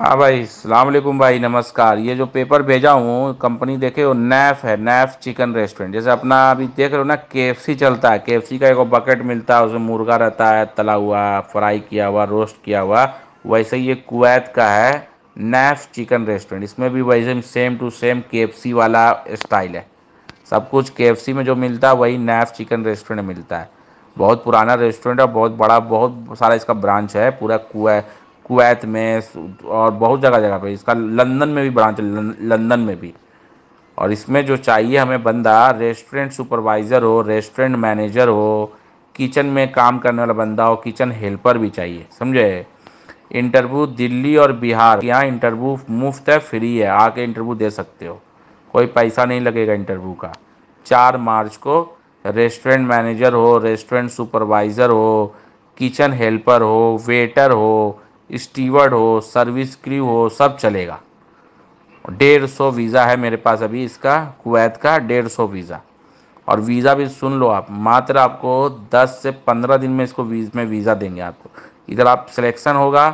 हाँ भाई सलामकुम भाई नमस्कार ये जो पेपर भेजा हूँ कंपनी देखे वो नैफ है नैफ चिकन रेस्टोरेंट जैसे अपना अभी देख रहे हो ना के चलता है के का एक बकेट मिलता है उसमें मुर्गा रहता है तला हुआ फ्राई किया हुआ रोस्ट किया हुआ वैसे ये कुवैत का है नैफ चिकन रेस्टोरेंट इसमें भी वैसे सेम टू सेम के वाला स्टाइल है सब कुछ के में जो मिलता है वही नैफ चिकन रेस्टोरेंट मिलता है बहुत पुराना रेस्टोरेंट है बहुत बड़ा बहुत सारा इसका ब्रांच है पूरा कुआ कुवैत में और बहुत जगह जगह पे इसका लंदन में भी ब्रांच लंदन में भी और इसमें जो चाहिए हमें बंदा रेस्टोरेंट सुपरवाइज़र हो रेस्टोरेंट मैनेजर हो किचन में काम करने वाला बंदा हो किचन हेल्पर भी चाहिए समझे इंटरव्यू दिल्ली और बिहार यहाँ इंटरव्यू मुफ्त है फ्री है आके इंटरव्यू दे सकते हो कोई पैसा नहीं लगेगा इंटरव्यू का चार मार्च को रेस्टोरेंट मैनेजर हो रेस्टोरेंट सुपरवाइज़र हो किचन हेल्पर हो वेटर हो स्टीवर्ड हो सर्विस क्रू हो सब चलेगा डेढ़ सौ वीज़ा है मेरे पास अभी इसका कुवैत का डेढ़ सौ वीज़ा और वीज़ा भी सुन लो आप मात्र आपको दस से पंद्रह दिन में इसको वीज में वीज़ा देंगे आपको इधर आप सिलेक्शन होगा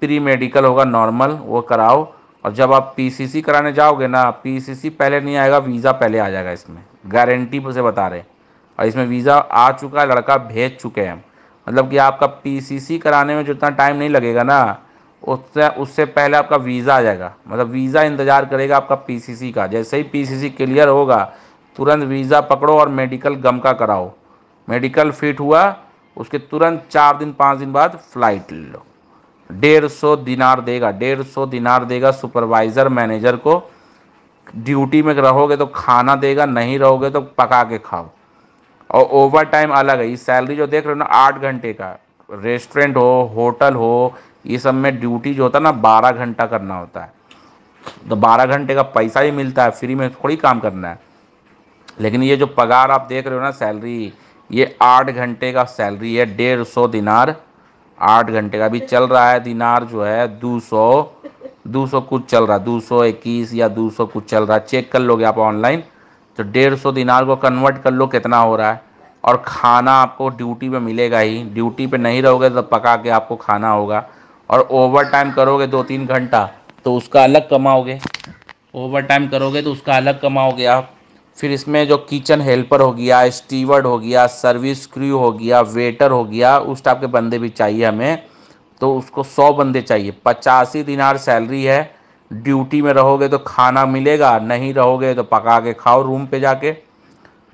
प्री मेडिकल होगा नॉर्मल वो कराओ और जब आप पीसीसी कराने जाओगे ना पीसीसी पहले नहीं आएगा वीज़ा पहले आ जाएगा इसमें गारंटी से बता रहे और इसमें वीज़ा आ चुका है लड़का भेज चुके हैं हम मतलब कि आपका पीसीसी कराने में जितना टाइम नहीं लगेगा ना उससे उससे पहले आपका वीज़ा आ जाएगा मतलब वीज़ा इंतज़ार करेगा आपका पीसीसी का जैसे ही पीसीसी क्लियर होगा तुरंत वीज़ा पकड़ो और मेडिकल गम का कराओ मेडिकल फिट हुआ उसके तुरंत चार दिन पाँच दिन बाद फ्लाइट ले लो डेढ़ सौ दिनार देगा डेढ़ सौ दिनार देगा सुपरवाइज़र मैनेजर को ड्यूटी में रहोगे तो खाना देगा नहीं रहोगे तो पका के खाओ और ओवर टाइम अलग है सैलरी जो देख रहे हो ना आठ घंटे का रेस्टोरेंट हो होटल हो ये सब में ड्यूटी जो होता है ना बारह घंटा करना होता है तो बारह घंटे का पैसा ही मिलता है फ्री में थोड़ी काम करना है लेकिन ये जो पगार आप देख रहे हो ना सैलरी ये आठ घंटे का सैलरी है डेढ़ सौ दिनार आठ घंटे का अभी चल रहा है दिनार जो है दो सौ दो सौ कुछ चल रहा है दो सौ इक्कीस या दो सौ कुछ चल रहा है चेक कर लोगे आप ऑनलाइन तो डेढ़ सौ दिनार को कन्वर्ट कर लो कितना हो रहा है और खाना आपको ड्यूटी पे मिलेगा ही ड्यूटी पे नहीं रहोगे तो पका के आपको खाना होगा और ओवर टाइम करोगे दो तीन घंटा तो उसका अलग कमाओगे ओवर टाइम करोगे तो उसका अलग कमाओगे आप फिर इसमें जो किचन हेल्पर हो गया स्टीवर्ड हो गया सर्विस क्रू हो गया वेटर हो गया उस टाइप के बंदे भी चाहिए हमें तो उसको सौ बंदे चाहिए पचासी दिनार सैलरी है ड्यूटी में रहोगे तो खाना मिलेगा नहीं रहोगे तो पका के खाओ रूम पे जाके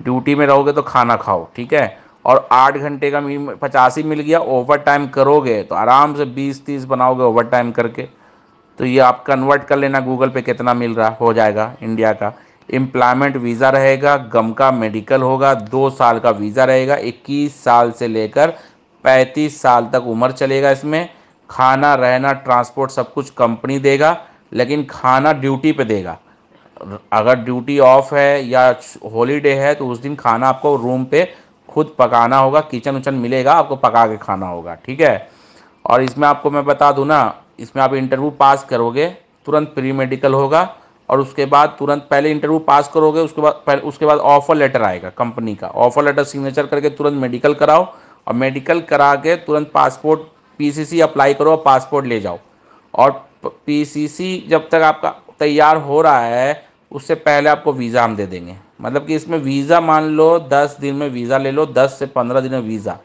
ड्यूटी में रहोगे तो खाना खाओ ठीक है और आठ घंटे का पचास ही मिल गया ओवर टाइम करोगे तो आराम से बीस तीस बनाओगे ओवर टाइम करके तो ये आप कन्वर्ट कर लेना गूगल पे कितना मिल रहा हो जाएगा इंडिया का एम्प्लॉयमेंट वीज़ा रहेगा गम का मेडिकल होगा दो साल का वीज़ा रहेगा इक्कीस साल से लेकर पैंतीस साल तक उम्र चलेगा इसमें खाना रहना ट्रांसपोर्ट सब कुछ कंपनी देगा लेकिन खाना ड्यूटी पे देगा अगर ड्यूटी ऑफ है या हॉलीडे है तो उस दिन खाना आपको रूम पे खुद पकाना होगा किचन उचन मिलेगा आपको पका के खाना होगा ठीक है और इसमें आपको मैं बता दूँ ना इसमें आप इंटरव्यू पास करोगे तुरंत प्री मेडिकल होगा और उसके बाद तुरंत पहले इंटरव्यू पास करोगे उसके बाद पहले उसके बाद ऑफर लेटर आएगा कंपनी का ऑफर लेटर सिग्नेचर करके तुरंत मेडिकल कराओ और मेडिकल करा के तुरंत पासपोर्ट पीसीसी अप्लाई करो और पासपोर्ट ले जाओ और पीसीसी जब तक आपका तैयार हो रहा है उससे पहले आपको वीज़ा हम दे देंगे मतलब कि इसमें वीज़ा मान लो दस दिन में वीज़ा ले लो दस से पंद्रह दिन में वीज़ा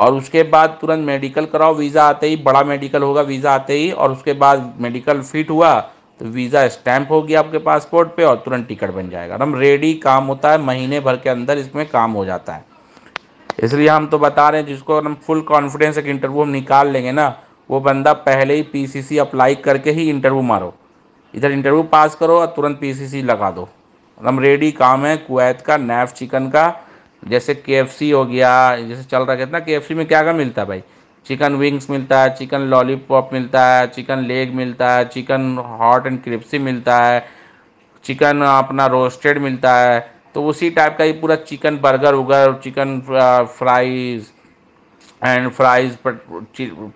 और उसके बाद तुरंत मेडिकल कराओ वीज़ा आते ही बड़ा मेडिकल होगा वीज़ा आते ही और उसके बाद मेडिकल फिट हुआ तो वीज़ा स्टैम्प होगी आपके पासपोर्ट पे और तुरंत टिकट बन जाएगा हम मतलब रेडी काम होता है महीने भर के अंदर इसमें काम हो जाता है इसलिए हम तो बता रहे हैं जिसको हम फुल कॉन्फिडेंस एक इंटरव्यू हम निकाल लेंगे ना वो बंदा पहले ही पीसीसी अप्लाई करके ही इंटरव्यू मारो इधर इंटरव्यू पास करो और तुरंत पीसीसी लगा दो एकदम मतलब रेडी काम है कुवैत का नैफ चिकन का जैसे के हो गया जैसे चल रहा है ना के में क्या क्या मिलता है भाई चिकन विंग्स मिलता है चिकन लॉलीपॉप मिलता है चिकन लेग मिलता है चिकन हॉट एंड क्रिप्सी मिलता है चिकन अपना रोस्टेड मिलता है तो उसी टाइप का ये पूरा चिकन बर्गर उगर chicken fries and fries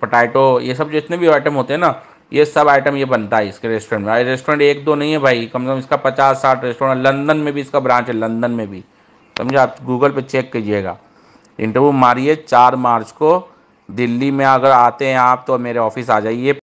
potato ये सब जितने भी आइटम होते हैं ना ये सब आइटम ये बनता है इसके रेस्टोरेंट में रेस्टोरेंट एक दो नहीं है भाई कम से कम इसका पचास साठ रेस्टोरेंट लंदन में भी इसका ब्रांच है लंदन में भी समझे आप गूगल पे चेक कीजिएगा इंटरव्यू मारिए चार मार्च को दिल्ली में अगर आते हैं आप तो मेरे ऑफिस आ जाइए